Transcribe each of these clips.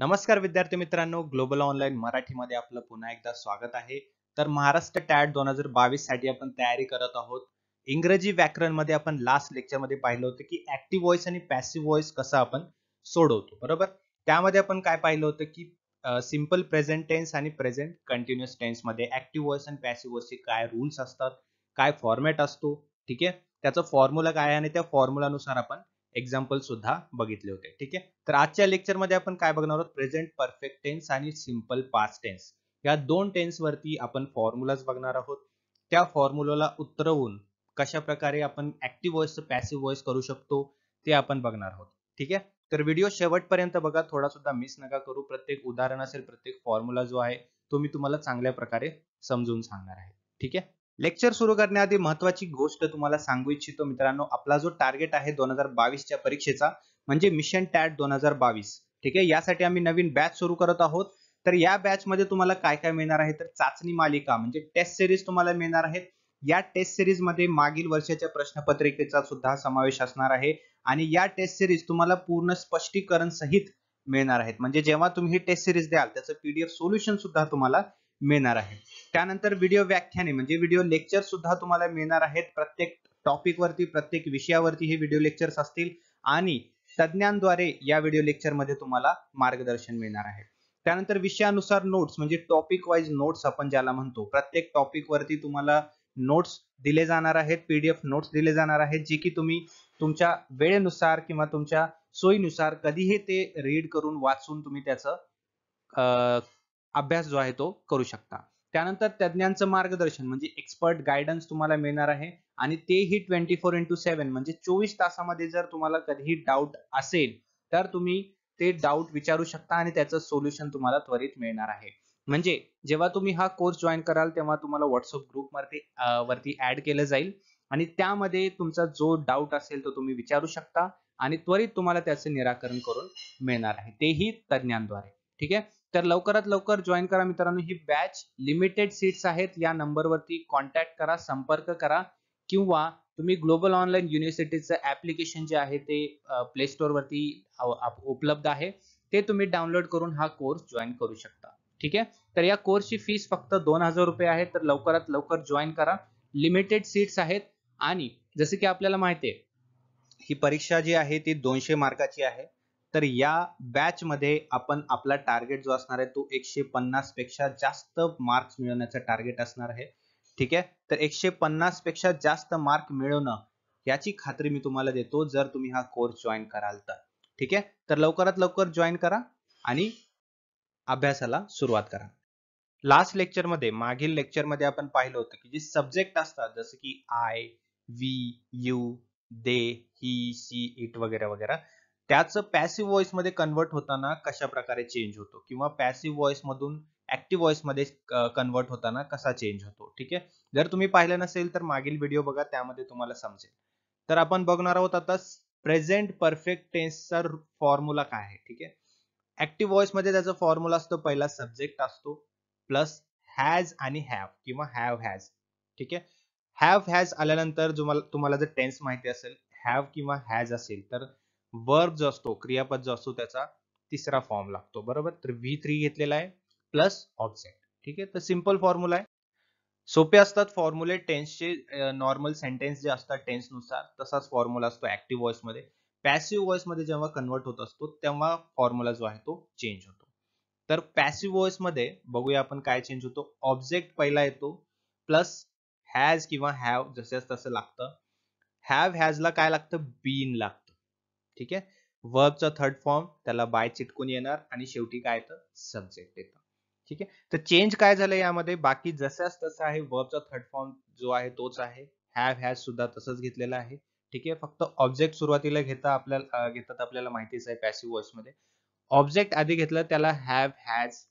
नमस्कार विद्यार्थी मित्रांनो ग्लोबल ऑनलाईन मराठीमध्ये आपलं पुन्हा एकदा स्वागत आहे तर महाराष्ट्र टॅट दोन हजार बावीस साठी आपण तयारी करत आहोत इंग्रजी व्याकरण मध्ये आपण लास्ट लेक्चर मध्ये पाहिलं होतं की ऍक्टिव्ह व्हॉइस आणि पॅसिव्ह व्हॉइस कसं आपण सोडवतो बरोबर त्यामध्ये आपण काय पाहिलं होतं की सिम्पल प्रेझेंट टेन्स आणि प्रेझेंट कंटिन्युअस मध्ये ऍक्टिव्ह व्हॉइस आणि पॅसिव्ह व्हॉइसचे काय रूल्स असतात काय फॉर्मॅट असतो ठीक आहे त्याचा फॉर्म्युला काय आहे आणि त्या फॉर्म्युलानुसार आपण एक्झाम्पल सुद्धा बघितले होते ठीक आहे तर आजच्या लेक्चरमध्ये आपण काय बघणार आहोत प्रेझेंट परफेक्ट टेन्स आणि सिम्पल पास्ट टेन्स या दोन टेन्सवरती वरती आपण फॉर्म्युलाज बघणार आहोत त्या फॉर्म्युलाला उतरवून कशा प्रकारे आपण ऍक्टिव्ह व्हॉइस पॅसिव्ह व्हॉइस करू शकतो ते आपण बघणार आहोत ठीक आहे तर व्हिडिओ शेवटपर्यंत बघा थोडा सुद्धा मिस नका करू प्रत्येक उदाहरण असेल प्रत्येक फॉर्म्युला जो आहे तो मी तुम्हाला चांगल्या प्रकारे समजून सांगणार आहे ठीक आहे लेक्चर सुरू करण्याआधी महत्वाची गोष्ट तुम्हाला सांगू इच्छितो मित्रांनो आपला जो टार्गेट आहे दोन हजार बावीसच्या परीक्षेचा म्हणजे मिशन टॅट दोन हजार बावीस ठीक आहे यासाठी आम्ही नवीन बॅच सुरू करत आहोत तर या बॅच मध्ये तुम्हाला काय काय मिळणार आहे तर चाचणी मालिका म्हणजे टेस्ट सिरीज तुम्हाला मिळणार आहेत या टेस्ट सिरीज मध्ये मागील वर्षाच्या प्रश्नपत्रिकेचा सुद्धा समावेश असणार आहे आणि या टेस्ट सिरीज तुम्हाला पूर्ण स्पष्टीकरण सहित मिळणार आहेत म्हणजे जेव्हा तुम्ही ही टेस्ट सिरीज द्याल त्याचं पीडीएफ सोल्युशन सुद्धा तुम्हाला मिळणार आहे त्यानंतर व्हिडिओ व्याख्याने म्हणजे व्हिडिओ लेक्चर सुद्धा तुम्हाला मिळणार आहेत प्रत्येक वरती प्रत्येक विषयावरती हे व्हिडिओ लेक्चर्स असतील आणि तज्ज्ञांद्वारे या व्हिडिओ मध्ये तुम्हाला मार्गदर्शन मिळणार आहे त्यानंतर विषयानुसार नोट्स म्हणजे टॉपिक वाईज नोट्स आपण ज्याला म्हणतो प्रत्येक वरती तुम्हाला नोट्स दिले जाणार आहेत पीडीएफ नोट्स दिले जाणार आहेत जे की तुम्ही तुमच्या वेळेनुसार किंवा तुमच्या सोयीनुसार कधीही ते रीड करून वाचून तुम्ही त्याचं अभ्यास जो आहे तो करू शकता त्यानंतर तज्ञांचं मार्गदर्शन म्हणजे एक्सपर्ट गायडन्स तुम्हाला मिळणार आहे आणि तेही ट्वेंटी फोर इंटू सेव्हन म्हणजे चोवीस तासामध्ये जर तुम्हाला कधीही डाऊट असेल तर तुम्ही ते डाऊट विचारू शकता आणि त्याचं सोल्युशन तुम्हाला त्वरित मिळणार आहे म्हणजे जेव्हा तुम्ही हा कोर्स जॉईन कराल तेव्हा तुम्हाला व्हॉट्सअप मध्ये वरती ऍड केलं जाईल आणि त्यामध्ये तुमचा जो डाऊट असेल तो तुम्ही विचारू शकता आणि त्वरित तुम्हाला त्याचे निराकरण करून मिळणार आहे तेही तज्ञांद्वारे ठीक आहे तर लवकरात लवकर जॉईन करा मित्रांनो ही बॅच लिमिटेड सीट्स आहेत या नंबरवरती कॉन्टॅक्ट करा संपर्क करा किंवा तुम्ही ग्लोबल ऑनलाईन युनिव्हर्सिटीचं ऍप्लिकेशन जे आहे ते प्ले वरती उपलब्ध आहे ते तुम्ही डाउनलोड करून हा कोर्स जॉईन करू शकता ठीक आहे तर या कोर्सची फीस फक्त दोन हजार रुपये आहे तर लवकरात लवकर जॉईन करा लिमिटेड सीट्स आहेत आणि जसे की आपल्याला माहिती आहे ही परीक्षा जी आहे ती दोनशे मार्काची आहे तर या बॅच मध्ये आपण आपला टार्गेट जो असणार आहे तो एकशे पन्नास पेक्षा जास्त मार्क्स मिळवण्याचा टार्गेट असणार आहे ठीक आहे तर एकशे पन्नास पेक्षा जास्त मार्क मिळवणं याची खात्री मी तुम्हाला देतो जर तुम्ही हा कोर्स जॉईन कराल तर ठीक आहे तर लवकरात लवकर जॉईन करा आणि अभ्यासाला सुरुवात करा लास्ट लेक्चरमध्ये मागील लेक्चरमध्ये आपण पाहिलं होतं की जे सब्जेक्ट असतात जसं की I we you they he she it वगैरे वगैरे त्याचं पॅसिव्ह व्हॉइस मध्ये कन्वर्ट होताना कशा प्रकारे चेंज होतो किंवा पॅसिव्ह व्हॉइस मधून ऍक्टिव्ह व्हॉइस मध्ये कन्वर्ट होताना कसा चेंज होतो ठीक आहे जर तुम्ही पाहिलं नसेल तर मागील व्हिडिओ बघा त्यामध्ये तुम्हाला समजेल तर आपण बघणार आहोत आता प्रेझेंट परफेक्ट टेन्सचा फॉर्म्युला काय आहे ठीक आहे ऍक्टिव्ह व्हॉइस मध्ये त्याचा फॉर्म्युला असतो पहिला सब्जेक्ट असतो प्लस हॅज आणि हॅव किंवा हॅव हॅज ठीक आहे हॅव हॅज आल्यानंतर तुम्हाला जर टेन्स माहिती असेल हॅव किंवा हॅज असेल तर वर्ब जो असतो क्रियापद जो असतो त्याचा तिसरा फॉर्म लागतो बरोबर तर व्ही थ्री घेतलेला आहे प्लस ऑब्जेक्ट ठीक आहे तर सिम्पल फॉर्म्युला आहे सोपे असतात फॉर्म्युले टेन्सचे नॉर्मल सेंटेन्स जे असतात नुसार तसाच फॉर्म्युला असतो ऍक्टिव्ह व्हॉइसमध्ये पॅसिव्ह मध्ये जेव्हा कन्वर्ट होत असतो तेव्हा फॉर्म्युला जो आहे तो चेंज होतो तर पॅसिव्ह मध्ये बघूया आपण काय चेंज होतो ऑब्जेक्ट पहिला येतो प्लस हॅज किंवा हॅव जसं तसं लागतं हॅव हॅजला काय लागतं बीन लागतं ठीक आहे वर्बचा थर्ड फॉर्म त्याला बाय चिटकून येणार आणि शेवटी काय येतं सब्जेक्ट येतं ठीक आहे तर चेंज काय झालं यामध्ये बाकी जसाच तसं आहे वर्बचा थर्ड फॉर्म जो आहे तोच आहे हॅव हॅज सुद्धा तसंच घेतलेला आहे ठीक आहे फक्त ऑब्जेक्ट सुरुवातीला घेता आपल्याला घेतात आपल्याला माहितीच आहे पॅसिव्ह वॉइस मध्ये ऑब्जेक्ट आधी घेतलं त्याला हॅव हॅज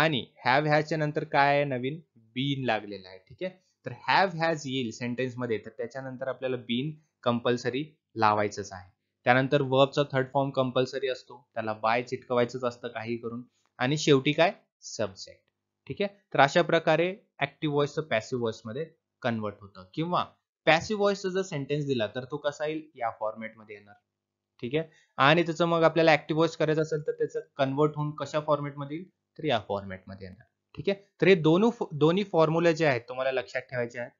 आणि हॅव हॅजच्या नंतर काय आहे नवीन बीन लागलेला आहे ठीक आहे तर हॅव हॅज येईल मध्ये तर त्याच्यानंतर आपल्याला बीन कंपल्सरी लावायचंच आहे त्यानंतर वर्बचा थर्ड फॉर्म कंपल्सरी असतो त्याला बाय चिटकवायचंच असतं काही करून आणि शेवटी काय सब्जेक्ट ठीक आहे तर अशा प्रकारे ऍक्टिव्ह व्हॉइस पॅसिव्ह मध्ये कन्वर्ट होतं किंवा पॅसिव्ह व्हॉइसचा जर सेंटेन्स दिला तर तो कसा येईल या फॉर्मॅटमध्ये येणार ठीक आहे आणि त्याचं मग आपल्याला ऍक्टिव्ह व्हॉइस करायचं असेल तर त्याचं कन्वर्ट होऊन कशा फॉर्मॅटमध्ये येईल तर या फॉर्मॅटमध्ये येणार ठीक आहे तर हे दोन दोन्ही फॉर्म्युले जे आहेत तुम्हाला लक्षात ठेवायचे आहेत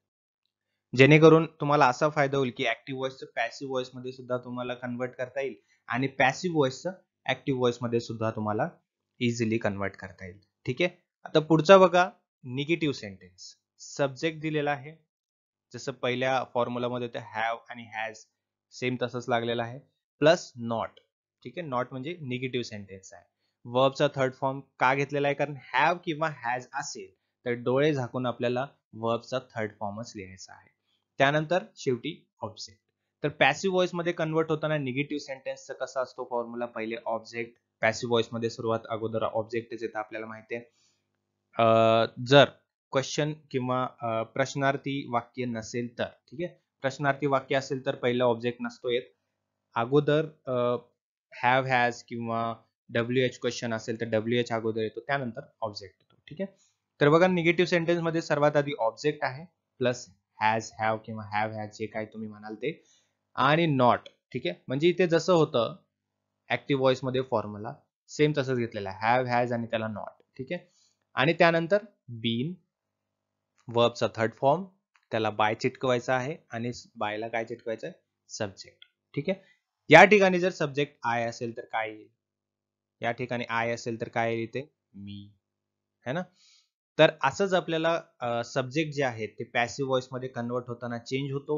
जेणेकरून तुम्हाला असा फायदा होईल की ऍक्टिव्ह व्हॉइसचं पॅसिव्ह व्हॉइसमध्ये सुद्धा तुम्हाला कन्वर्ट करता येईल आणि पॅसिव्ह व्हॉइसचं ऍक्टिव्ह व्हॉइसमध्ये सुद्धा तुम्हाला इझिली कन्वर्ट करता येईल ठीक आहे आता पुढचा बघा निगेटिव्ह सेंटेन्स सब्जेक्ट दिलेला आहे जसं पहिल्या फॉर्म्युलामध्ये ते हॅव आणि हॅज सेम तसंच लागलेलं आहे प्लस नॉट ठीक आहे नॉट म्हणजे निगेटिव्ह सेंटेन्स आहे वर्बचा थर्ड फॉर्म का घेतलेला आहे कारण हॅव किंवा हॅज असेल तर डोळे झाकून आपल्याला वर्बचा थर्ड फॉर्मच लिहायचा आहे त्यानंतर शेवटी ऑब्जेक्ट तर पॅसिव्ह मध्ये कन्वर्ट होताना निगेटिव्ह सेंटेन्सचा कसा असतो फॉर्म्युला पहिले ऑब्जेक्ट पॅसिव्ह मध्ये सर्वात अगोदर ऑब्जेक्टच येतं आपल्याला माहिती आहे जर क्वेश्चन किंवा प्रश्नार्थी वाक्य नसेल तर ठीक आहे प्रश्नार्थी वाक्य असेल तर पहिला ऑब्जेक्ट नसतो येत अगोदर हॅव हॅज किंवा डब्ल्यू एच क्वेश्चन असेल तर डब्ल्यू एच अगोदर येतो त्यानंतर ऑब्जेक्ट येतो ठीक आहे तर बघा निगेटिव्ह मध्ये सर्वात आधी ऑब्जेक्ट आहे प्लस हॅज हॅव किंवा हॅव हॅज जे काय तुम्ही म्हणाल ते आणि नॉट ठीक आहे म्हणजे इथे जसं होतं ऍक्टिव्ह मध्ये फॉर्म्युला सेम तसंच घेतलेला हॅव हॅज आणि त्याला नॉट ठीक आहे आणि त्यानंतर बीन वर्बचा थर्ड फॉर्म त्याला बाय चिटकवायचा आहे आणि बायला काय चिटकवायचं आहे सब्जेक्ट ठीक आहे या ठिकाणी जर सब्जेक्ट आय असेल तर काय येईल या ठिकाणी आय असेल तर काय येईल इथे मी है ना तर असंच आपल्याला सब्जेक्ट जे आहेत ते पॅसिव्ह मध्ये कन्वर्ट होताना चेंज होतो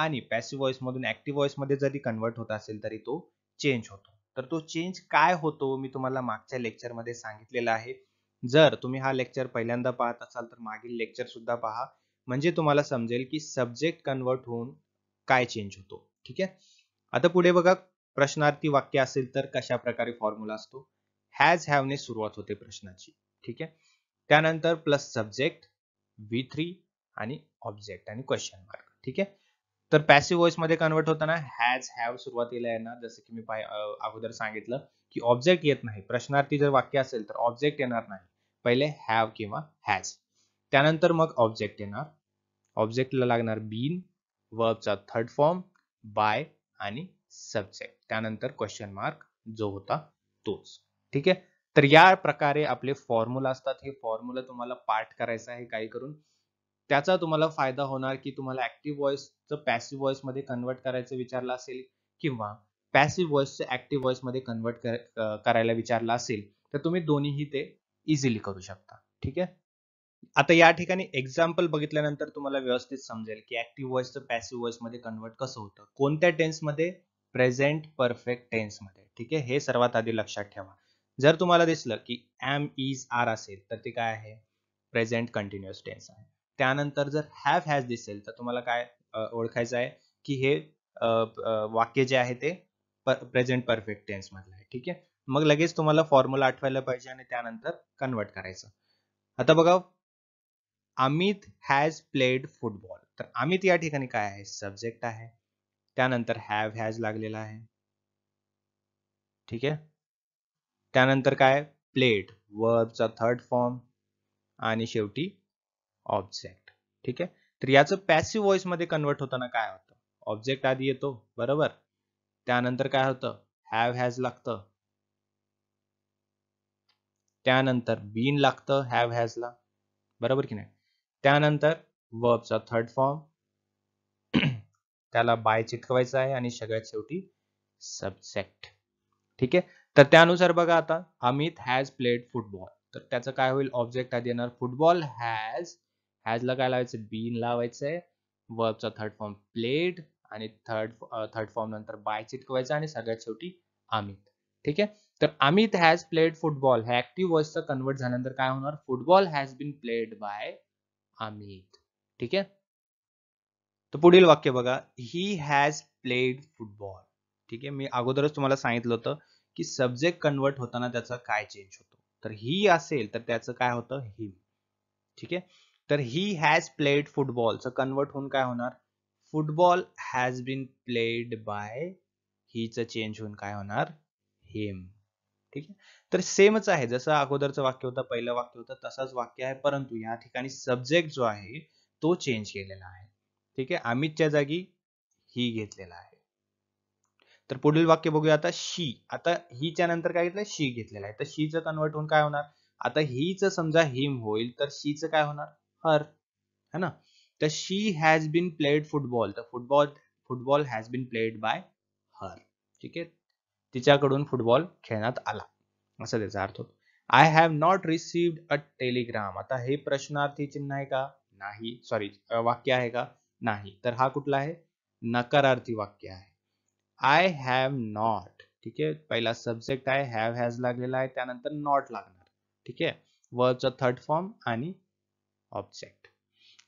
आणि पॅसिव्ह व्हॉइसमधून ॲक्टिव्ह व्हॉइसमध्ये जरी कन्वर्ट होत असेल तरी तो चेंज होतो तर तो चेंज काय होतो मी तुम्हाला मागच्या लेक्चरमध्ये सांगितलेला आहे जर तुम्ही हा लेक्चर पहिल्यांदा पाहत असाल तर मागील लेक्चर सुद्धा पहा म्हणजे तुम्हाला समजेल की सब्जेक्ट कन्वर्ट होऊन काय चेंज होतो ठीक आहे आता पुढे बघा प्रश्नार्थी वाक्य असेल तर कशा प्रकारे फॉर्म्युला असतो हॅज ने सुरुवात होते प्रश्नाची ठीक आहे त्यानंतर प्लस सब्जेक्ट व्ही थ्री आणि ऑब्जेक्ट आणि क्वेश्चन मार्क ठीक आहे तर पॅसिव्ह व्हॉइस मध्ये कन्वर्ट होताना हॅज हॅव सुरुवातीला येणार जसं की मी अगोदर सांगितलं की ऑब्जेक्ट येत नाही प्रश्नार्थी जर वाक्य असेल तर ऑब्जेक्ट येणार नाही पहिले हॅव किंवा हॅज त्यानंतर मग ऑब्जेक्ट येणार ऑब्जेक्टला लागणार बीन वर्बचा थर्ड फॉर्म बाय आणि सब्जेक्ट त्यानंतर क्वेश्चन मार्क जो होता तोच ठीक आहे तर या प्रकारे आपले फॉर्म्युला असतात हे फॉर्म्युला तुम्हाला पाठ करायचं आहे काही करून त्याचा तुम्हाला फायदा होणार की तुम्हाला ऍक्टिव्ह व्हॉइसचं पॅसिव्ह व्हॉइस मध्ये कन्वर्ट करायचं विचारलं असेल किंवा पॅसिव्ह व्हॉइसचं ऍक्टिव्ह व्हॉइस मध्ये कन्वर्ट करायला विचारला असेल तर तुम्ही दोन्हीही ते इझिली करू शकता ठीक आहे आता या ठिकाणी एक्झाम्पल बघितल्यानंतर तुम्हाला व्यवस्थित समजेल की ऍक्टिव्ह व्हॉइसचं पॅसिव्ह व्हॉइस मध्ये कन्वर्ट कसं होतं कोणत्या टेन्समध्ये प्रेझेंट परफेक्ट टेन्समध्ये ठीक आहे हे सर्वात आधी लक्षात ठेवा जर तुम्हाला दिसलं की एम इज आर असेल तर ते काय आहे प्रेझेंट कंटिन्युअस टेन्स आहे त्यानंतर जर हॅव हॅज दिसेल तर तुम्हाला काय ओळखायचं आहे की हे वाक्य जे आहे ते प्रेझेंट परफेक्ट टेन्स मधलं आहे ठीक आहे मग लगेच तुम्हाला फॉर्म्युला आठवायला पाहिजे आणि त्यानंतर कन्वर्ट करायचं आता बघा अमित हॅज प्लेड फुटबॉल तर अमित या ठिकाणी काय आहे सब्जेक्ट आहे त्यानंतर हॅव हॅज लागलेला आहे ठीक आहे त्यानंतर काय प्लेट वर्बचा थर्ड फॉर्म आणि शेवटी ऑब्जेक्ट ठीक आहे तर याचं पॅसिव्ह व्हॉइस मध्ये कन्वर्ट होताना काय होतं ऑब्जेक्ट आधी येतो बरोबर त्यानंतर काय होतं हॅव हॅज लागतं त्यानंतर बीन लागतं हॅव हॅजला बरोबर की नाही त्यानंतर वर्बचा थर्ड फॉर्म त्याला बाय चिटकवायचं आहे आणि सगळ्यात शेवटी सब्जेक्ट ठीक आहे तर त्यानुसार बघा आता अमित हॅज प्लेड फुटबॉल तर त्याचं काय होईल ऑब्जेक्ट आधी येणार फुटबॉल हॅज हॅजला काय लावायचं बीन लावायचंय वर्बचा थर्ड फॉर्म प्लेड आणि थर्ड थर्ड फॉर्म नंतर बाय चिटकवायचं आणि सगळ्यात शेवटी अमित ठीक आहे तर अमित हॅज प्लेड फुटबॉल हे ऍक्टिव्ह व्हॉइसचं कन्वर्ट झाल्यानंतर काय होणार football has been played by Amit ठीक आहे तर पुढील वाक्य बघा ही हॅज प्लेड फुटबॉल ठीक आहे मी अगोदरच तुम्हाला सांगितलं होतं की सब्जेक्ट कन्वर्ट होताना त्याचा काय चेंज होतो तर ही असेल तर त्याचं काय होतं हिम ठीक आहे तर ही हॅज प्लेड फुटबॉल फुटबॉलचं कन्वर्ट होऊन काय होणार football has been played by हीचं चेंज होऊन काय होणार हिम ठीक आहे तर सेमच आहे जसं अगोदरचं वाक्य होतं पहिलं वाक्य होतं तसाच वाक्य आहे परंतु या ठिकाणी सब्जेक्ट जो आहे तो चेंज केलेला आहे ठीक आहे अमितच्या जागी ही घेतलेला आहे तर पुढील वाक्य बघूया आता शी आता हिच्या नंतर काय घेतलं शी घेतलेलं आहे तर शीचं कन्वर्ट होऊन काय होणार आता च समजा हिम होईल तर च काय होणार हर है ना तर she has been played football तर football football has been played by her ठीक आहे तिच्याकडून फुटबॉल खेळण्यात आला असा त्याचा अर्थ होतो I have not received a telegram आता हे प्रश्नार्थी चिन्ह आहे का नाही सॉरी वाक्य आहे का नाही तर हा कुठला आहे नकारार्थी वाक्य आहे आय हॅव नॉट ठीक आहे पहिला सब्जेक्ट आहे हॅव हॅज लागलेला आहे त्यानंतर नॉट लागणार ठीक आहे वर्डचा थर्ड फॉर्म आणि ऑब्जेक्ट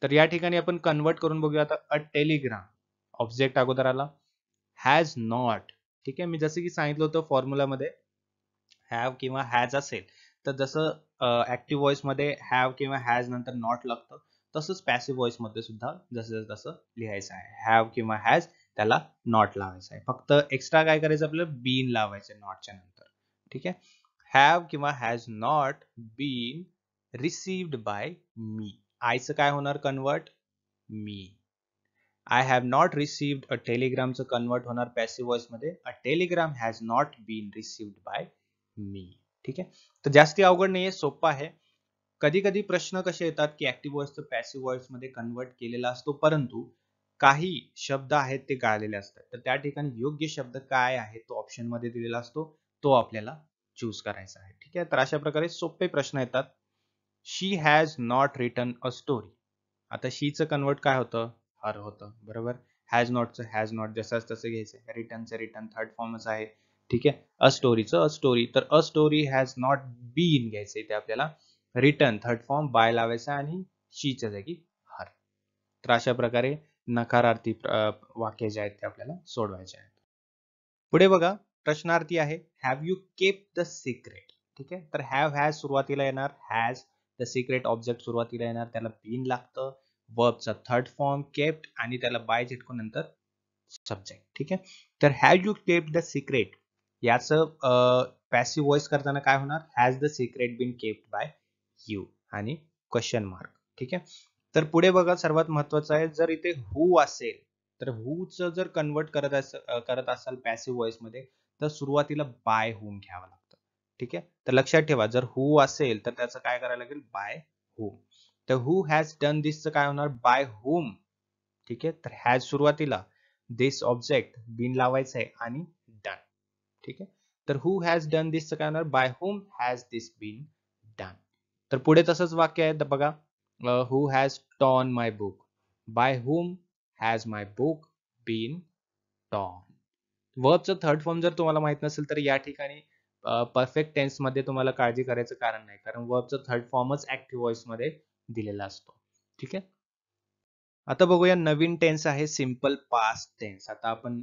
तर या ठिकाणी आपण कन्वर्ट करून बघूया आता अ टेलिग्राम ऑब्जेक्ट अगोदर आला हॅज नॉट ठीक आहे मी जसं की सांगितलं होतं फॉर्म्युलामध्ये हॅव किंवा हॅज असेल तर जसं ऍक्टिव्ह मध्ये हॅव किंवा हॅज नंतर नॉट लागतं तसंच पॅसिव्ह मध्ये सुद्धा जसं जसं लिहायचं आहे हॅव किंवा हॅज त्याला नॉट लावायचा आहे फक्त एक्स्ट्रा काय करायचं आपल्याला बीन लावायचं नॉटच्या नंतर ठीक आहे हॅव किंवा has not been received by me आयचं काय होणार convert me I have not received a टेलिग्रामचं कन्वर्ट होणार पॅसिव्ह वॉइस मध्ये a telegram has not been received by me ठीक आहे तर जास्ती अवघड नाहीये सोपं आहे कधी कधी प्रश्न कसे येतात की ऍक्टिव्ह वॉइस तर पॅसिव्ह वॉइस मध्ये कन्वर्ट केलेला असतो परंतु काही शब्द आहेत ते गाळलेले असतात तर त्या ठिकाणी योग्य शब्द काय आहे तो ऑप्शन मध्ये दिलेला असतो तो आपल्याला चूज करायचा आहे ठीक आहे तर अशा प्रकारे सोपे प्रश्न येतात she has not written a story आता शीचं कन्वर्ट काय होतं हर होतं बरोबर हॅज नॉटचं हॅज नॉट जसं तसं घ्यायचं रिटर्नचं रिटर्न थर्ड फॉर्मच आहे ठीक आहे अ स्टोरीचं अ स्टोरी तर a story has not been घ्यायचं इथे आपल्याला रिटर्न थर्ड फॉर्म बाय लावायचा आणि शीच्या जागी हर तर अशा प्रकारे नकारार्थी वाक्य जे आहेत ते आपल्याला सोडवायचे आहेत पुढे बघा प्रश्नार्थी आहे have you kept the secret ठीक आहे तर हॅव हॅज सुरुवातीला येणार हॅज द सिक्रेट ऑब्जेक्ट सुरुवातीला येणार त्याला बीन लागतं वर्बचा थर्ड फॉर्म केप्ट आणि त्याला बाय झिटको नंतर सब्जेक्ट ठीक आहे तर have you kept the secret याचं पॅसिव्ह व्हॉइस करताना काय होणार has the secret been kept by you आणि क्वेश्चन मार्क ठीक आहे तर पुढे बघा सर्वात महत्वाचं आहे जर इथे हू असेल तर हूचं जर कन्वर्ट करत करत असाल पॅसिव्ह मध्ये तर सुरुवातीला बाय होम घ्यावं लागतं ठीक आहे तर लक्षात ठेवा जर हू असेल तर त्याचं काय करायला लागेल बाय होम तर हू हॅज डन दिसचं काय होणार बाय होम ठीक आहे तर हॅज सुरुवातीला दिस ऑब्जेक्ट बिन लावायचं आहे आणि डन ठीक आहे तर हू हॅज डन दिसचं काय होणार by whom has this been done तर पुढे तसंच वाक्य आहे बघा uh, who has torn my book by whom has my book been torn वर्बचं थर्ड फॉर्म जर तुम्हाला माहित नसेल तर या ठिकाणी परफेक्ट uh, टेन्स मध्ये तुम्हाला काळजी करायचं कारण नाही कारण third थर्ड फॉर्मच ऍक्टिव्ह व्हॉइस मध्ये दिलेला असतो ठीक आहे आता बघूया नवीन टेन्स आहे सिंपल पास्ट टेन्स आता आपण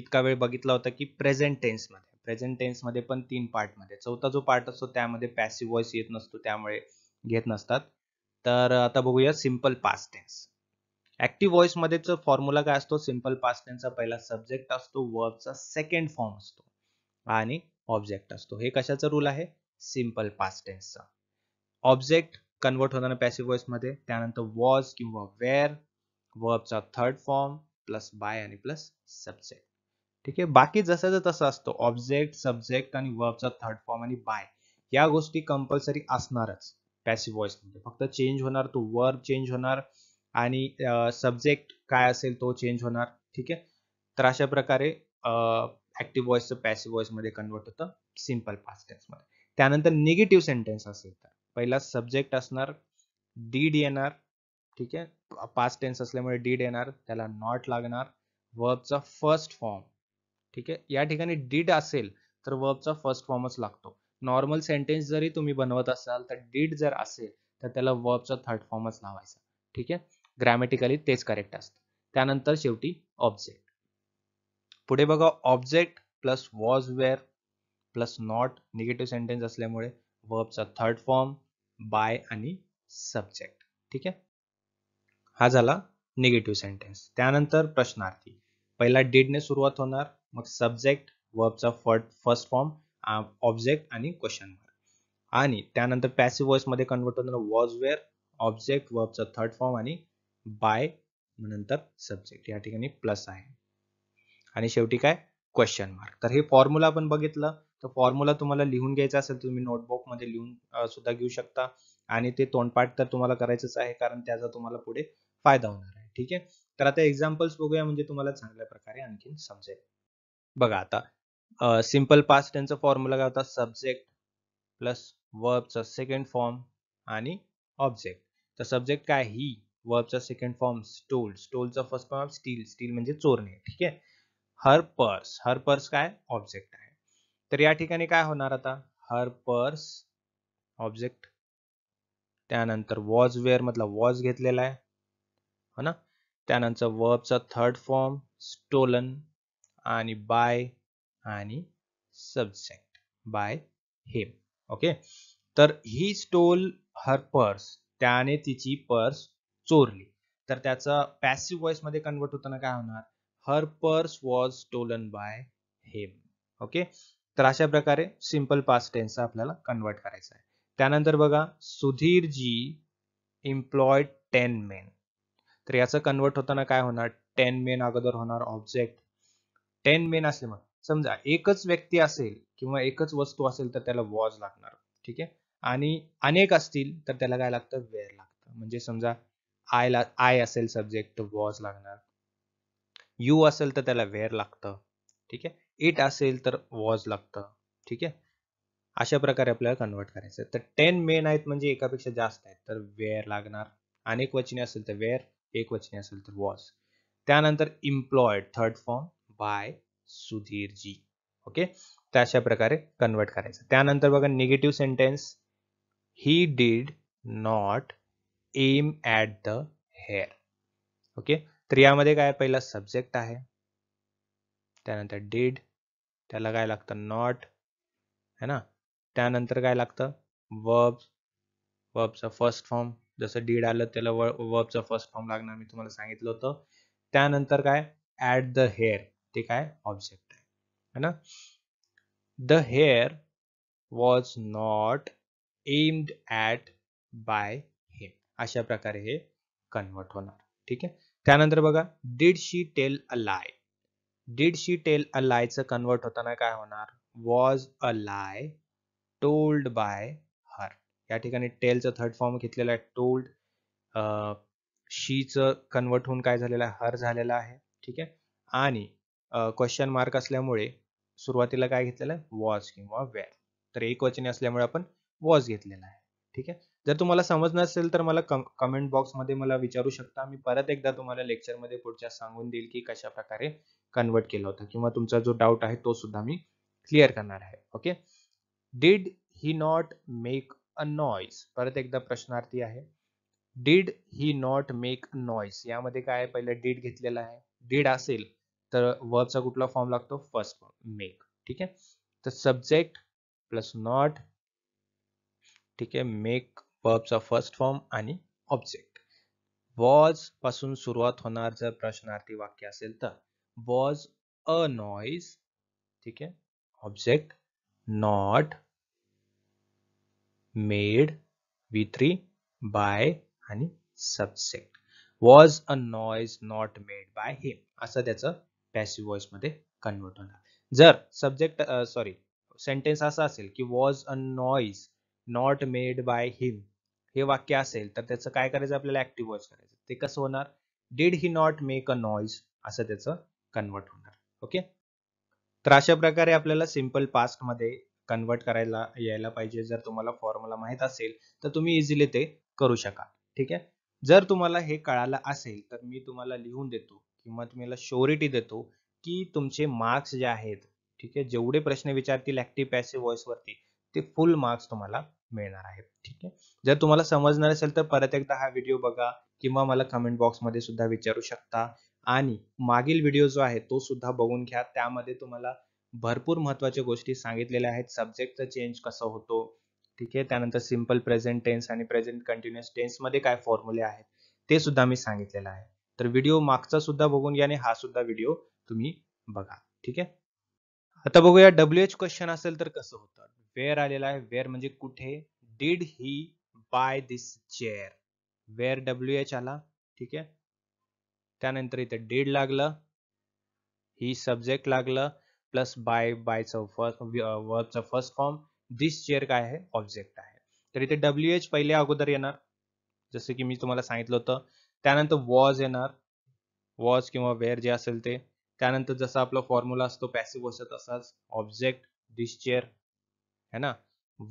इतका वेळ बघितला होता की प्रेझेंट टेन्स मध्ये प्रेझेंट टेन्स मध्ये पण तीन पार्ट मध्ये चौथा जो पार्ट असतो त्यामध्ये पॅसिव्ह व्हॉइस येत नसतो त्यामुळे घेत नसतात तर आता बघूया simple past tense active voice मध्येच फॉर्म्युला काय असतो सिम्पल पास्ट टेन्सचा पहिला सब्जेक्ट असतो वर्बचा सेकंड फॉर्म असतो आणि ऑब्जेक्ट असतो हे कशाचा रूल आहे सिम्पल पास्ट चा ऑब्जेक्ट कन्वर्ट होताना पॅसिव्ह व्हॉइस मध्ये त्यानंतर वॉज किंवा वेअर वर्बचा थर्ड फॉर्म प्लस बाय आणि प्लस सब्जेक्ट ठीक आहे बाकी जसं तसं असतो ऑब्जेक्ट सब्जेक्ट आणि वर्बचा थर्ड फॉर्म आणि बाय या गोष्टी कंपल्सरी असणारच पॅसिव्ह व्हॉइसमध्ये म्हणजे फक्त चेंज होणार तो वर्ब चेंज होणार आणि सब्जेक्ट काय असेल तो चेंज होणार ठीक आहे तर अशा प्रकारे ऍक्टिव्ह व्हॉइसचं पॅसिव्ह व्हॉइसमध्ये कन्वर्ट होतं सिम्पल मध्ये त्यानंतर निगेटिव्ह सेंटेन्स असेल तर पहिला सब्जेक्ट असणार डीड येणार ठीक आहे पास्ट टेन्स असल्यामुळे डीड येणार त्याला नॉट लागणार वर्बचा फर्स्ट फॉर्म ठीक आहे या ठिकाणी डीड असेल तर वर्बचा फर्स्ट फॉर्मच लागतो नॉर्मल सेंटेन्स जरी तुम्ही बनवत असाल तर डीड जर असेल तर त्याला वर्बचा थर्ड फॉर्मच लावायचा ठीक आहे ग्रॅमॅटिकली तेच करेक्ट असतं त्यानंतर शेवटी ऑब्जेक्ट पुढे बघा object plus was were plus not negative sentence असल्यामुळे वर्बचा थर्ड फॉर्म बाय आणि सब्जेक्ट ठीक आहे हा झाला निगेटिव्ह सेंटेन्स त्यानंतर प्रश्नार्थी पहिला डीडने सुरुवात होणार मग सब्जेक्ट वर्बचा फर्स्ट फॉर्म ऑब्जेक्ट आणि क्वेश्चन मार्क आणि त्यानंतर पॅसिव्ह मध्ये कन्वर्ट होतो वॉज वेअर ऑब्जेक्ट वर्बचा थर्ड फॉर्म आणि बाय नंतर सब्जेक्ट या ठिकाणी प्लस आहे आणि शेवटी काय क्वेश्चन मार्क तर हे फॉर्म्युला आपण बघितलं तर फॉर्म्युला तुम्हाला लिहून घ्यायचा असेल तुम्ही नोटबुक मध्ये लिहून सुद्धा घेऊ शकता आणि ते तोंडपाठ तर तुम्हाला करायचंच आहे कारण त्याचा तुम्हाला पुढे फायदा होणार आहे ठीक आहे तर आता एक्झाम्पल्स बघूया म्हणजे तुम्हाला चांगल्या प्रकारे आणखीन समजेल बघा आता सिम्पल पास त्यांचा फॉर्म्युला काय होता सब्जेक्ट प्लस वर्बचा सेकंड फॉर्म आणि ऑब्जेक्ट तर सब्जेक्ट काय ही वर्बचा सेकंड फॉर्म स्टोल स्टोलचा फर्स्ट फॉर्म स्टील स्टील म्हणजे चोरणे ठीक आहे हर पर्स हर पर्स काय ऑब्जेक्ट आहे तर या ठिकाणी काय होणार आता हर पर्स ऑब्जेक्ट त्यानंतर वॉज वेअर मधला वॉज घेतलेला आहे हो ना त्यानंतर वर्बचा थर्ड फॉर्म स्टोलन आणि बाय आणि सब्जेक्ट बाय हेम ओके तर ही स्टोल हर पर्स त्याने तिची पर्स चोरली तर त्याचं पॅसिव्ह व्हॉइस मध्ये कन्वर्ट होताना काय होणार her purse was stolen by him okay तर अशा प्रकारे सिम्पल पास्ट टेन्स आपल्याला कन्वर्ट करायचा आहे त्यानंतर बघा Sudhir ji employed ten men तर याचं कन्वर्ट होताना काय होणार टेन मेन अगोदर होणार ऑब्जेक्ट टेन मेन असले मग समजा एकच व्यक्ती असेल किंवा एकच वस्तू असेल तर त्याला वॉज लागणार ठीक आहे आणि अनेक असतील तर त्याला काय लागतं वेअर लागतं म्हणजे समजा आय ला आय असेल सब्जेक्ट तर वॉज लागणार यू असेल तर त्याला वेअर लागतं ठीक आहे इट असेल तर वॉज लागतं ठीक आहे अशा प्रकारे आपल्याला कन्वर्ट करायचं तर टेन मेन आहेत म्हणजे एकापेक्षा जास्त आहेत तर वेअर लागणार अनेक वचने असेल तर वेअर एक वचने असेल तर वॉज त्यानंतर employed third form by Sudhir ji okay तर अशा प्रकारे कन्वर्ट करायचं त्यानंतर बघा negative sentence he did not aim at the hair okay तर यामध्ये काय पहिला सब्जेक्ट आहे त्यानंतर डीड त्याला काय लागतं नॉट है ना त्यानंतर काय लागतं वर्ब वर्बचा फर्स्ट फॉर्म जसं डीड आलं त्याला वर्बचा फर्स्ट फॉर्म लागणार मी तुम्हाला सांगितलं होतं त्यानंतर काय ऍट द हेअर ते काय ऑब्जेक्ट आहे है ना the hair was not aimed at by him अशा प्रकारे हे कन्वर्ट होणार ठीक आहे त्यानंतर बघा did she tell a lie did she tell a लायचं कन्वर्ट होताना काय होणार was a lie told by her या ठिकाणी टेलचं थर्ड फॉर्म घेतलेला आहे टोल्ड शीचं कन्वर्ट होऊन काय झालेलं आहे हर झालेला आहे ठीक आहे आणि क्वेश्चन मार्क असल्यामुळे सुरुवातीला काय घेतलेलं आहे वॉज किंवा वेर तर एक वचने असल्यामुळे आपण वॉज घेतलेला आहे ठीक आहे जर तुम्हाला समज असेल तर मला कम कमेंट बॉक्समध्ये मला विचारू शकता मी परत एकदा तुम्हाला लेक्चरमध्ये पुढच्या सांगून देईल की कशा प्रकारे कन्वर्ट केलं होतं किंवा तुमचा जो डाऊट आहे तो सुद्धा मी क्लिअर करणार आहे okay did he not make a noise परत एकदा प्रश्नार्थी आहे did he not make noise यामध्ये काय आहे पहिलं डीड घेतलेला आहे डीड असेल तर वर्बचा कुठला फॉर्म लागतो फर्स्ट फॉर्म मेक ठीक आहे तर सब्जेक्ट प्लस नॉट ठीक आहे मेक वर्बचा फर्स्ट फॉर्म आणि ऑब्जेक्ट वॉज पासून सुरुवात होणार जर प्रश्नार्थी वाक्य असेल तर वॉज अ नॉइज ठीक आहे object not made V three by आणि subject was a noise not made by him असं त्याचं पॅसिव्ह मध्ये कन्वर्ट होणार जर सब्जेक्ट सॉरी सेंटेन्स असा असेल की was a noise not made by him हे वाक्य असेल तर त्याचं काय करायचं आपल्याला ऍक्टिव्ह वॉइस करायचं ते कसं होणार did he not make a noise असं त्याचं कन्वर्ट होणार ओके तर अशा प्रकारे आपल्याला सिम्पल मध्ये कन्वर्ट करायला यायला पाहिजे जर तुम्हाला फॉर्म्युला माहित असेल तर तुम्ही इझिली ते करू शकाल ठीक आहे जर तुम्हाला हे कळालं असेल तर मी तुम्हाला लिहून देतो किंवा तुम्हाला श्योरिटी देतो की तुमचे मार्क्स जे आहेत ठीक आहे जेवढे प्रश्न विचारतील ऍक्टिव्ह पॅसिव्ह वरती ते फुल मार्क्स तुम्हाला मिळणार आहेत ठीक आहे जर तुम्हाला समजणार असेल तर परत एकदा हा व्हिडिओ बघा किंवा मला कमेंट मध्ये सुद्धा विचारू शकता आणि मागील व्हिडिओ जो आहे तो सुद्धा बघून घ्या त्यामध्ये तुम्हाला भरपूर महत्वाच्या गोष्टी सांगितलेल्या आहेत सब्जेक्टचा चेंज कसा होतो ठीक आहे त्यानंतर सिंपल प्रेझेंट टेन्स आणि प्रेझेंट कंटिन्युअस मध्ये काय फॉर्म्युले आहेत ते सुद्धा मी सांगितलेलं आहे तर व्हिडिओ मागचा सुद्धा बघून घ्या आणि हा सुद्धा व्हिडिओ तुम्ही बघा ठीक आहे आता बघूया डब्ल्यू एच क्वेश्चन असेल तर कसं होतं वेअर आलेला आहे वेअर म्हणजे कुठे did he buy this chair where W H आला ठीक आहे त्यानंतर इथे डीड लागलं ही सब्जेक्ट लागलं प्लस बाय बाय च फर्स्ट वर्बचा फर्स्ट फॉर्म दिस चेअर काय आहे ऑब्जेक्ट आहे तर इथे डब्ल्यू एच पहिल्या अगोदर येणार जसं की मी तुम्हाला सांगितलं होतं त्यानंतर वॉज येणार वॉज किंवा वेअर जे असेल ते त्यानंतर जसा आपला फॉर्म्युला असतो पॅसिव्ह असतो तसाच ऑब्जेक्ट डिस्चेअर है ना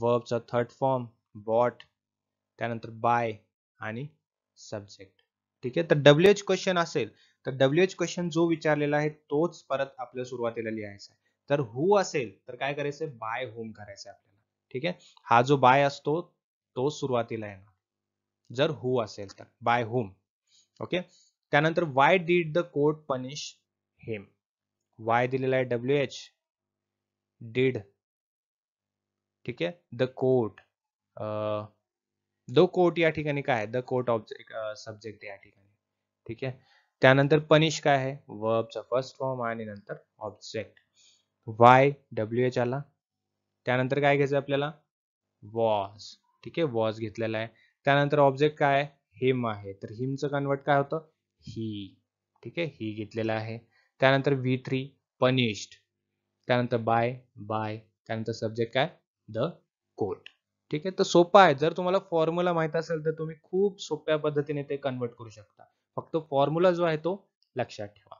वर्बचा थर्ड फॉर्म बॉट त्यानंतर बाय आणि सब्जेक्ट ठीक आहे तर डब्ल्यू एच क्वेश्चन असेल तर डब्ल्यू एच क्वेश्चन जो विचारलेला आहे तोच परत आपल्या सुरुवातीला लिहायचा आहे तर हु असेल तर काय करायचंय बाय होम करायचं आपल्याला ठीक आहे हा जो बाय असतो तो सुरुवातीला येणार जर हु असेल तर बाय होम ओके त्यानंतर why did the court punish him why दिलेला आहे डब्ल्यू एच डीड ठीक आहे द कोर्ट द कोर्ट या ठिकाणी काय द कोर्ट ऑब्जेक्ट सब्जेक्ट या ठिकाणी ठीक आहे त्यानंतर पनिश काय आहे वर्बचा फर्स्ट फॉर्म आणि नंतर ऑब्जेक्ट वाय डब्ल्यू एच आला त्यानंतर काय घ्यायचं आपल्याला वॉज ठीक आहे वॉज घेतलेला आहे त्यानंतर ऑब्जेक्ट काय आहे हिम आहे तर हिमचं कन्वर्ट काय होतं ही ठीक आहे ही घेतलेलं आहे त्यानंतर व्ही थ्री पनिश्ड त्यानंतर बाय बाय त्यानंतर सब्जेक्ट काय द कोर्ट ठीक आहे तर सोपा आहे जर तुम्हाला फॉर्म्युला माहित असेल तर तुम्ही खूप सोप्या पद्धतीने ते कन्वर्ट करू शकता फक्त फॉर्म्युला जो आहे तो लक्षात ठेवा